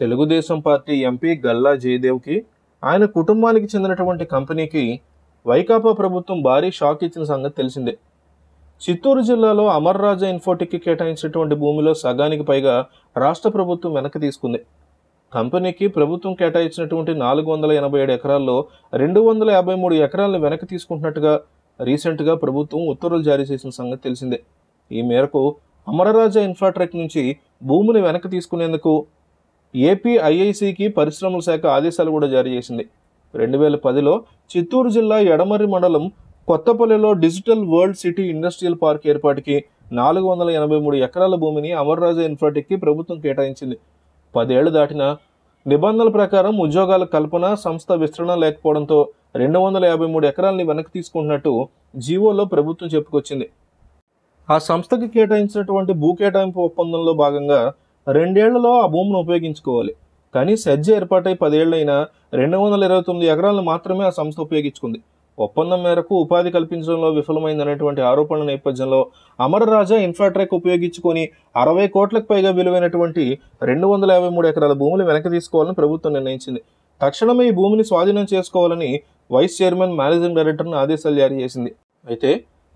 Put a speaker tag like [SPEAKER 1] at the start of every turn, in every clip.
[SPEAKER 1] Telugu Desam party MP Galla జయదేవ్కి ఆయన కుటుంబానికి చెందినటువంటి కంపెనీకి వైకాపా ప్రభుత్వం భారీ షాక్ ఇచ్చిన సంగతి తెలిసిందే చిత్తూరు జిల్లాలో అమర్రాజా ఇన్ఫోటెక్కి కేటాయించినటువంటి భూమిలో సగానికి పైగా రాష్ట్ర ప్రభుత్వం వెనక్కి తీసుకుంది కంపెనీకి ప్రభుత్వం కేటాయించినటువంటి నాలుగు వందల ఎనభై ఏడు ఎకరాల్లో రెండు వందల యాభై మూడు ఎకరాలను వెనక్కి తీసుకుంటున్నట్టుగా రీసెంట్గా ప్రభుత్వం ఉత్తర్వులు జారీ చేసిన సంగతి తెలిసిందే ఈ మేరకు అమరరాజా ఇన్ఫ్రాట్రెక్ నుంచి భూమిని వెనక్కి తీసుకునేందుకు ఏపీ ఐఐసికి పరిశ్రమల శాఖ ఆదేశాలు కూడా జారీ చేసింది రెండు వేల పదిలో చిత్తూరు జిల్లా ఎడమర్రి మండలం కొత్తపల్లిలో digital world city industrial park ఏర్పాటుకి నాలుగు వందల ఎనభై మూడు ఎకరాల భూమిని అమర్రాజా ఇన్ఫ్రాటెక్కి ప్రభుత్వం కేటాయించింది పదేళ్లు దాటిన నిబంధనల ప్రకారం ఉద్యోగాల కల్పన సంస్థ విస్తరణ లేకపోవడంతో రెండు వందల యాభై మూడు ఎకరాలని వెనక్కి తీసుకుంటున్నట్టు జీవోలో ప్రభుత్వం చెప్పుకొచ్చింది ఆ సంస్థకి కేటాయించినటువంటి భూ కేటాయింపు ఒప్పందంలో భాగంగా రెండేళ్లలో ఆ భూమిని ఉపయోగించుకోవాలి కానీ సజ్జ ఏర్పాటై పదేళ్లైనా రెండు వందల ఇరవై తొమ్మిది ఎకరాలను మాత్రమే ఆ సంస్థ ఉపయోగించుకుంది ఒప్పందం మేరకు ఉపాధి కల్పించడంలో విఫలమైందనేటువంటి ఆరోపణల నేపథ్యంలో అమరరాజా ఇన్ఫ్రాట్రాక్ ఉపయోగించుకొని అరవై కోట్లకు పైగా విలువైనటువంటి రెండు వందల యాభై మూడు ఎకరాల భూములు వెనక్కి తీసుకోవాలని ప్రభుత్వం నిర్ణయించింది తక్షణమే ఈ భూమిని స్వాధీనం చేసుకోవాలని వైస్ చైర్మన్ మేనేజింగ్ డైరెక్టర్ను ఆదేశాలు జారీ చేసింది అయితే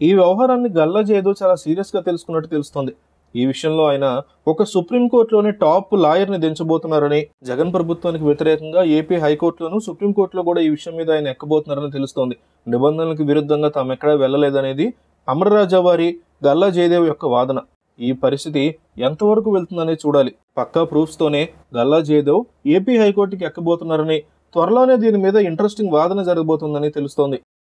[SPEAKER 1] ఈ వ్యవహారాన్ని గల్లా చేయదో చాలా సీరియస్గా తెలుసుకున్నట్టు తెలుస్తోంది ఈ విషయంలో ఆయన ఒక సుప్రీంకోర్టులోని టాప్ లాయర్ని దించబోతున్నారని జగన్ ప్రభుత్వానికి వ్యతిరేకంగా ఏపీ హైకోర్టులోను సుప్రీంకోర్టులో కూడా ఈ విషయం మీద ఆయన ఎక్కబోతున్నారని తెలుస్తోంది నిబంధనలకు విరుద్ధంగా తాము ఎక్కడా వెళ్ళలేదనేది అమరరాజా వారి గల్లా జయదేవ్ యొక్క వాదన ఈ పరిస్థితి ఎంతవరకు వెళ్తుందనే చూడాలి పక్కా ప్రూఫ్స్తోనే గల్లా జయదేవ్ ఏపీ హైకోర్టుకి ఎక్కబోతున్నారని త్వరలోనే దీని మీద ఇంట్రెస్టింగ్ వాదన జరగబోతుందని తెలుస్తోంది